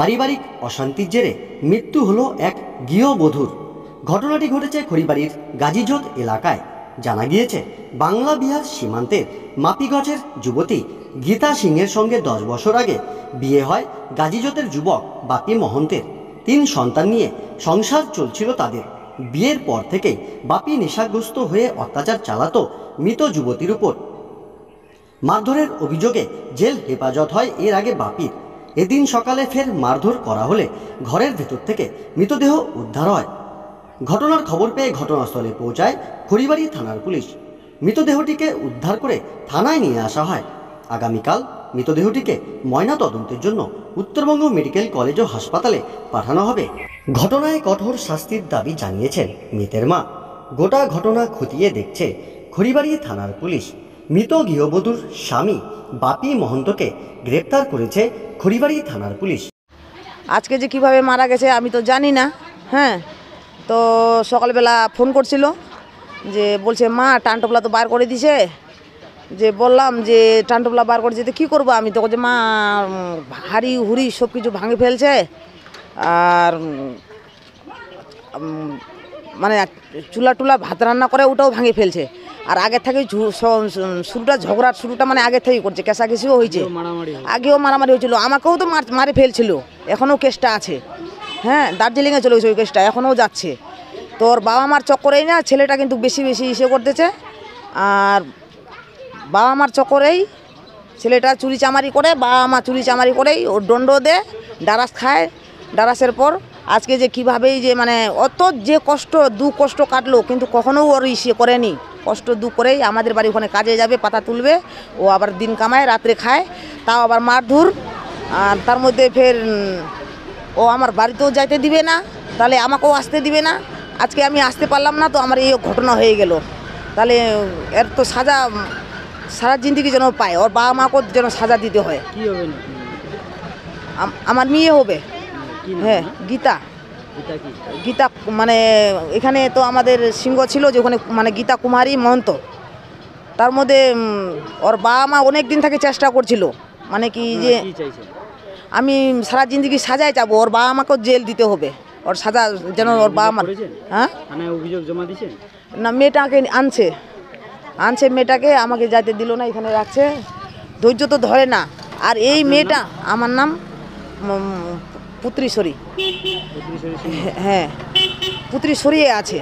পারিবারিক অশান্তির জেরে মৃত্যু হলো এক গৃহবধূর ঘটনাটি ঘটেছে খড়িবাড়ির গাজীজোত এলাকায় জানা গিয়েছে বাংলা বিহার সীমান্তের মাপিগঞ্জের যুবতী গীতা সিংয়ের সঙ্গে দশ বছর আগে বিয়ে হয় গাজীজোতের যুবক বাপি মহন্তের তিন সন্তান নিয়ে সংসার চলছিল তাদের বিয়ের পর থেকেই বাপি নেশাগ্রস্ত হয়ে অত্যাচার চালাতো মৃত যুবতীর উপর মারধরের অভিযোগে জেল হেফাজত হয় এর আগে বাপির এদিন সকালে ফের মারধর করা হলে ঘরের ভেতর থেকে মৃতদেহ উদ্ধার হয় ঘটনার খবর পেয়ে ঘটনাস্থলে পৌঁছায় খড়িবাড়ি থানার পুলিশ মৃতদেহটিকে উদ্ধার করে থানায় নিয়ে আসা হয় আগামীকাল মৃতদেহটিকে ময়না তদন্তের জন্য উত্তরবঙ্গ মেডিকেল কলেজ ও হাসপাতালে পাঠানো হবে ঘটনায় কঠোর শাস্তির দাবি জানিয়েছেন মৃতের মা গোটা ঘটনা খতিয়ে দেখছে খড়িবাড়ি থানার পুলিশ মৃত গৃহবধূর স্বামী বাপি মহন্তকে গ্রেপ্তার করেছে খড়িবাড়ি থানার পুলিশ আজকে যে কিভাবে মারা গেছে আমি তো জানি না হ্যাঁ তো সকালবেলা ফোন করছিল যে বলছে মা টানটোপলা তো বার করে দিছে যে বললাম যে টানটোপলা বার করে যেতে কী করব আমি তো যে মা হাড়ি হুড়ি সব কিছু ভাঙে ফেলছে আর মানে চুলা টুলা ভাত রান্না করে ওটাও ভাঙে ফেলছে আর আগে থেকে শুরুটা ঝগড়ার শুরুটা মানে আগে থেকেই করছে কেসাকেসিও হয়েছে আগেও মারামারি হয়েছিল আমাকেও তো মারে ফেলছিল এখনও কেসটা আছে হ্যাঁ দার্জিলিংয়ে চলে গেছে ওই কেসটা এখনও যাচ্ছে তোর বাবা মার চক্করেই না ছেলেটা কিন্তু বেশি বেশি ইসে করতেছে আর বাবা মার চক্করেই ছেলেটা চুরি চামারি করে বাবা মা চুরি চামারি করেই ওর দণ্ড দেয় ডারাস খায় ডারাসের পর আজকে যে কীভাবেই যে মানে অত যে কষ্ট দু কষ্ট কাটলো কিন্তু কখনো ওর ইসে করেনি কষ্ট দু করেই আমাদের বাড়ি ওখানে কাজে যাবে পাতা তুলবে ও আবার দিন কামায় রাত্রে খায় তাও আবার মারধুর আর তার মধ্যে ফের ও আমার বাড়িতেও যাইতে দিবে না তাহলে আমাকেও আসতে দিবে না আজকে আমি আসতে পারলাম না তো আমার এই ঘটনা হয়ে গেল তাহলে এর তো সাজা সারা জিন্দিগি যেন পায় ওর বাবা মাকেও যেন সাজা দিতে হয় আমার মেয়ে হবে হ্যাঁ গীতা গীতা মানে এখানে তো আমাদের সিংহ ছিল যে ওখানে মানে গীতা কুমারী মহন্ত তার মধ্যে ওর বাবা মা অনেক দিন থেকে চেষ্টা করছিল মানে কি যে আমি সারা জিন্দগি সাজায় যাবো ওর বাবা মাকেও জেল দিতে হবে ওর সাজা যেন ওর বাবা মা হ্যাঁ অভিযোগ জমা দিয়েছেন না মেয়েটাকে আনছে আনছে মেয়েটাকে আমাকে যাইতে দিল না এখানে রাখছে ধৈর্য তো ধরে না আর এই মেয়েটা আমার নাম সরি হ্যাঁ পুত্রিশ্বরী আছে